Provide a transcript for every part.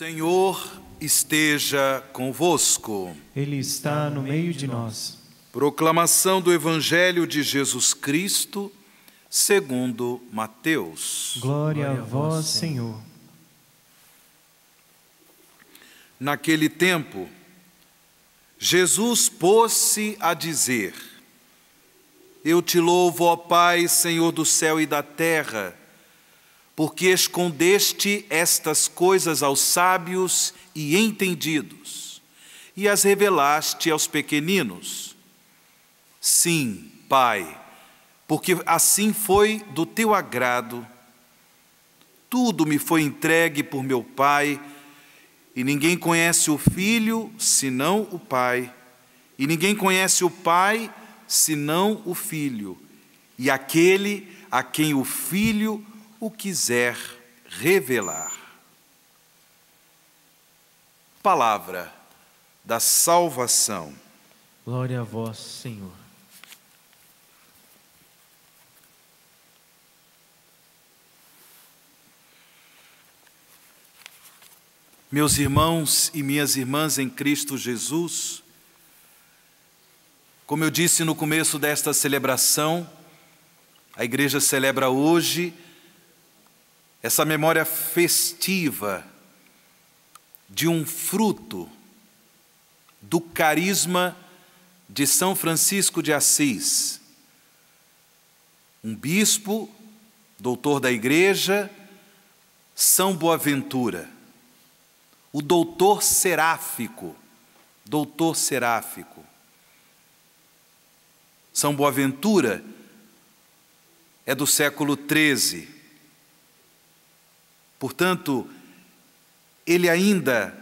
Senhor esteja convosco. Ele está no meio de nós. Proclamação do Evangelho de Jesus Cristo, segundo Mateus. Glória a vós, Senhor. Naquele tempo, Jesus pôs-se a dizer: Eu te louvo, ó Pai, Senhor do céu e da terra, porque escondeste estas coisas aos sábios e entendidos, e as revelaste aos pequeninos. Sim, Pai, porque assim foi do teu agrado. Tudo me foi entregue por meu Pai, e ninguém conhece o Filho senão o Pai, e ninguém conhece o Pai senão o Filho, e aquele a quem o Filho o quiser revelar. Palavra da salvação. Glória a vós, Senhor. Meus irmãos e minhas irmãs em Cristo Jesus, como eu disse no começo desta celebração, a igreja celebra hoje essa memória festiva de um fruto do carisma de São Francisco de Assis, um bispo, doutor da igreja, São Boaventura, o doutor seráfico, doutor seráfico. São Boaventura é do século XIII Portanto, ele ainda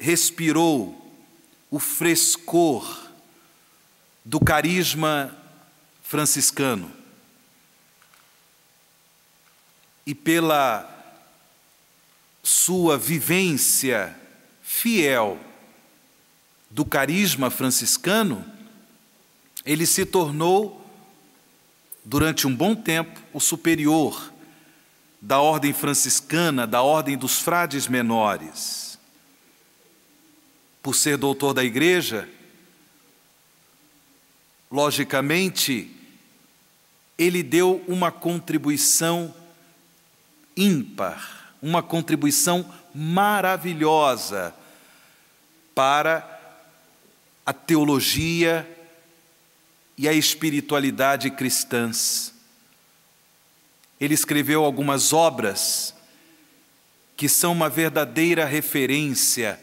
respirou o frescor do carisma franciscano. E pela sua vivência fiel do carisma franciscano, ele se tornou, durante um bom tempo, o superior da ordem franciscana, da ordem dos frades menores. Por ser doutor da igreja, logicamente, ele deu uma contribuição ímpar, uma contribuição maravilhosa para a teologia e a espiritualidade cristãs. Ele escreveu algumas obras que são uma verdadeira referência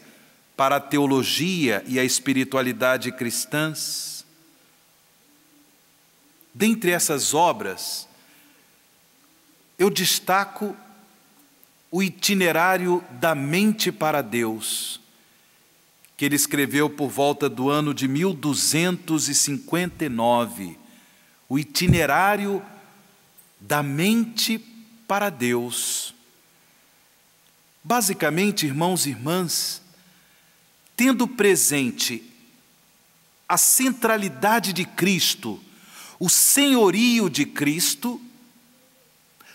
para a teologia e a espiritualidade cristãs. Dentre essas obras, eu destaco o itinerário da mente para Deus, que ele escreveu por volta do ano de 1259, o itinerário da mente para Deus. Basicamente, irmãos e irmãs, tendo presente a centralidade de Cristo, o senhorio de Cristo,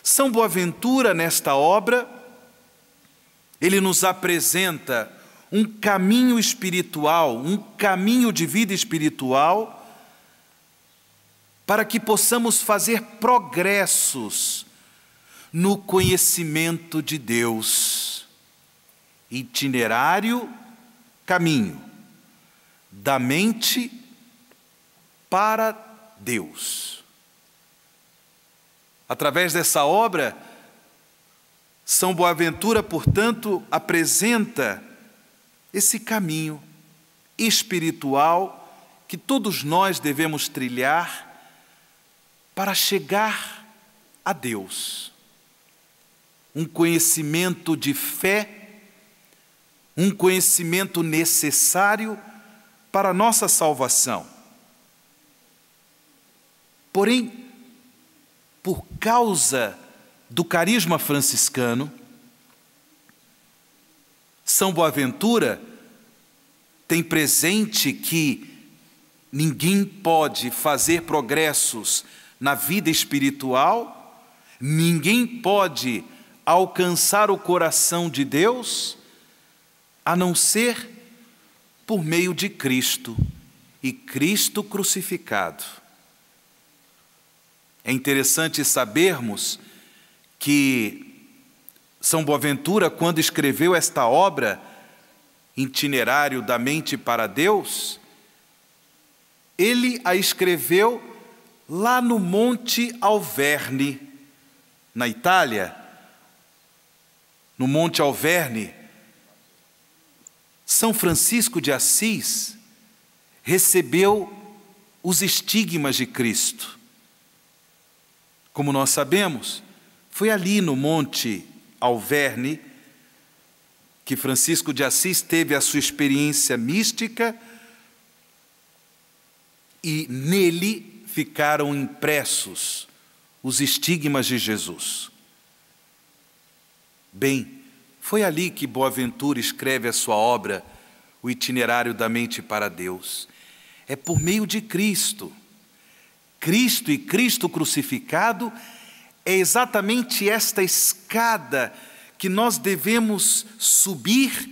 São Boaventura, nesta obra, ele nos apresenta um caminho espiritual, um caminho de vida espiritual para que possamos fazer progressos no conhecimento de Deus. Itinerário, caminho da mente para Deus. Através dessa obra, São Boaventura, portanto, apresenta esse caminho espiritual que todos nós devemos trilhar para chegar a Deus. Um conhecimento de fé, um conhecimento necessário para a nossa salvação. Porém, por causa do carisma franciscano, São Boaventura tem presente que ninguém pode fazer progressos na vida espiritual, ninguém pode alcançar o coração de Deus a não ser por meio de Cristo e Cristo crucificado. É interessante sabermos que São Boaventura, quando escreveu esta obra, Itinerário da Mente para Deus, ele a escreveu lá no Monte Alverne, na Itália, no Monte Alverne, São Francisco de Assis recebeu os estigmas de Cristo. Como nós sabemos, foi ali no Monte Alverne que Francisco de Assis teve a sua experiência mística e nele ficaram impressos os estigmas de Jesus. Bem, foi ali que Boaventura escreve a sua obra, O Itinerário da Mente para Deus. É por meio de Cristo. Cristo e Cristo crucificado é exatamente esta escada que nós devemos subir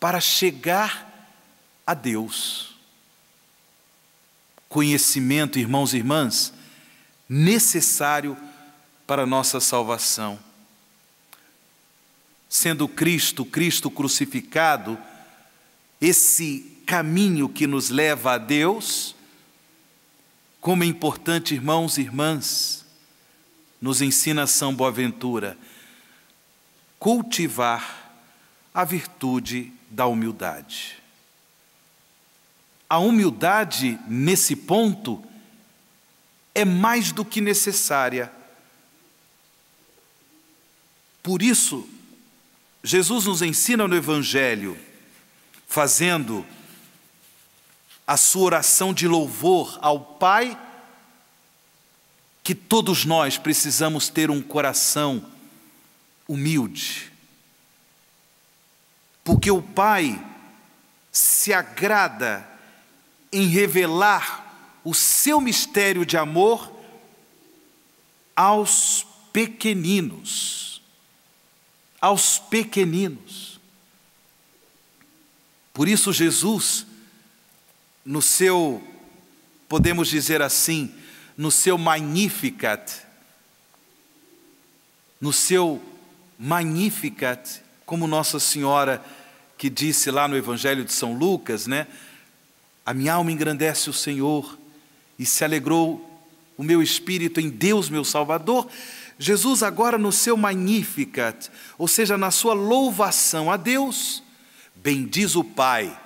para chegar a Deus conhecimento, irmãos e irmãs, necessário para a nossa salvação. Sendo Cristo, Cristo crucificado, esse caminho que nos leva a Deus, como é importante, irmãos e irmãs, nos ensina São Boaventura, cultivar a virtude da humildade. A humildade, nesse ponto, é mais do que necessária. Por isso, Jesus nos ensina no Evangelho, fazendo a sua oração de louvor ao Pai, que todos nós precisamos ter um coração humilde. Porque o Pai se agrada em revelar o seu mistério de amor aos pequeninos. Aos pequeninos. Por isso, Jesus, no seu, podemos dizer assim, no seu Magnificat, no seu Magnificat, como Nossa Senhora que disse lá no Evangelho de São Lucas, né? A minha alma engrandece o Senhor e se alegrou o meu espírito em Deus, meu Salvador. Jesus, agora no seu Magnificat, ou seja, na sua louvação a Deus, bendiz o Pai,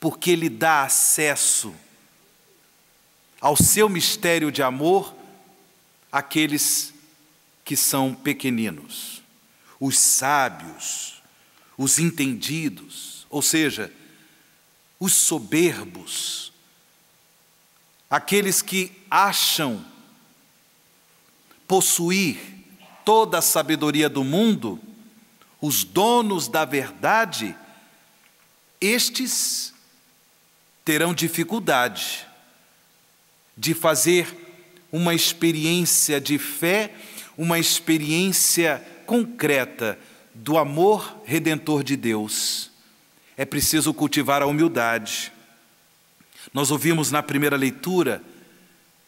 porque Ele dá acesso ao seu mistério de amor àqueles que são pequeninos, os sábios, os entendidos, ou seja, os soberbos, aqueles que acham possuir toda a sabedoria do mundo, os donos da verdade, estes terão dificuldade de fazer uma experiência de fé, uma experiência concreta do amor redentor de Deus é preciso cultivar a humildade. Nós ouvimos na primeira leitura,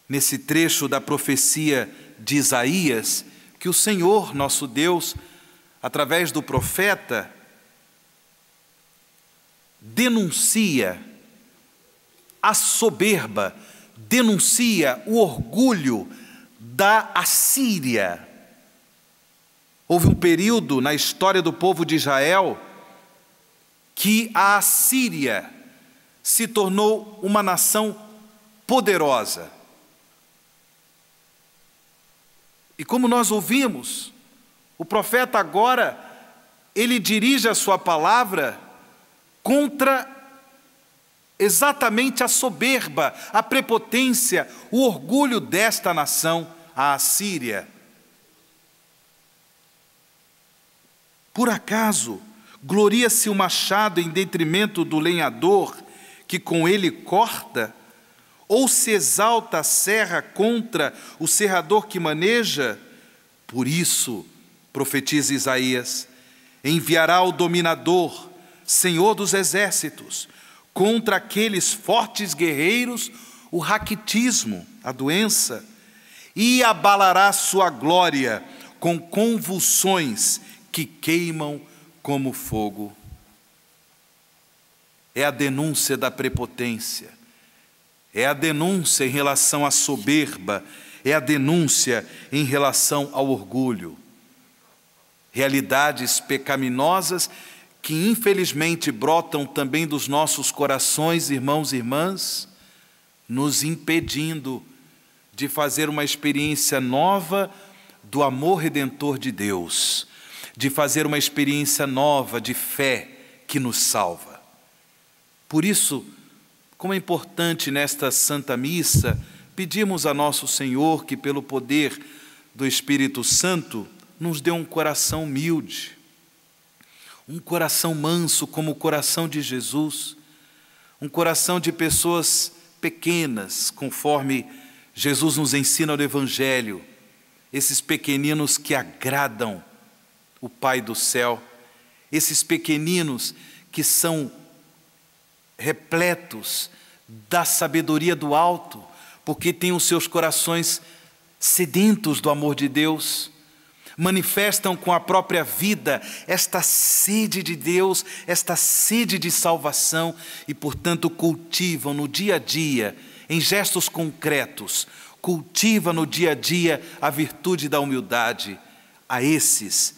nesse trecho da profecia de Isaías, que o Senhor, nosso Deus, através do profeta, denuncia a soberba, denuncia o orgulho da Assíria. Houve um período na história do povo de Israel que a Assíria se tornou uma nação poderosa. E como nós ouvimos, o profeta agora ele dirige a sua palavra contra exatamente a soberba, a prepotência, o orgulho desta nação, a Assíria. Por acaso Gloria-se o machado em detrimento do lenhador, que com ele corta? Ou se exalta a serra contra o serrador que maneja? Por isso, profetiza Isaías, enviará o dominador, senhor dos exércitos, contra aqueles fortes guerreiros o raquitismo, a doença, e abalará sua glória com convulsões que queimam como fogo. É a denúncia da prepotência, é a denúncia em relação à soberba, é a denúncia em relação ao orgulho. Realidades pecaminosas que infelizmente brotam também dos nossos corações, irmãos e irmãs, nos impedindo de fazer uma experiência nova do amor redentor de Deus de fazer uma experiência nova de fé que nos salva. Por isso, como é importante nesta Santa Missa, pedimos a Nosso Senhor que, pelo poder do Espírito Santo, nos dê um coração humilde, um coração manso como o coração de Jesus, um coração de pessoas pequenas, conforme Jesus nos ensina no Evangelho, esses pequeninos que agradam o Pai do céu, esses pequeninos que são repletos da sabedoria do alto, porque têm os seus corações sedentos do amor de Deus, manifestam com a própria vida esta sede de Deus, esta sede de salvação e, portanto, cultivam no dia a dia, em gestos concretos, cultiva no dia a dia a virtude da humildade. A esses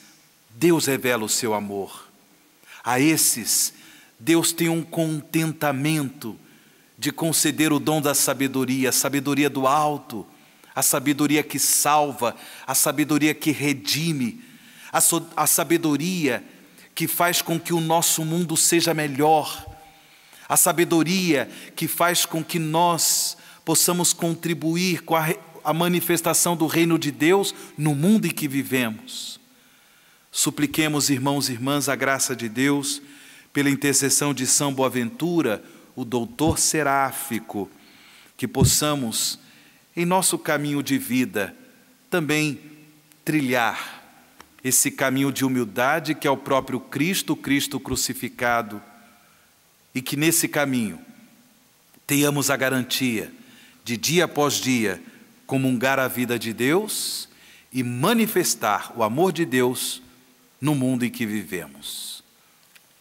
Deus revela o seu amor. A esses, Deus tem um contentamento de conceder o dom da sabedoria, a sabedoria do alto, a sabedoria que salva, a sabedoria que redime, a, so, a sabedoria que faz com que o nosso mundo seja melhor, a sabedoria que faz com que nós possamos contribuir com a, a manifestação do reino de Deus no mundo em que vivemos. Supliquemos, irmãos e irmãs, a graça de Deus, pela intercessão de São Boaventura, o doutor seráfico, que possamos, em nosso caminho de vida, também trilhar esse caminho de humildade que é o próprio Cristo, Cristo crucificado, e que nesse caminho tenhamos a garantia de dia após dia comungar a vida de Deus e manifestar o amor de Deus no mundo em que vivemos.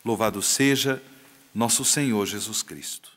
Louvado seja nosso Senhor Jesus Cristo.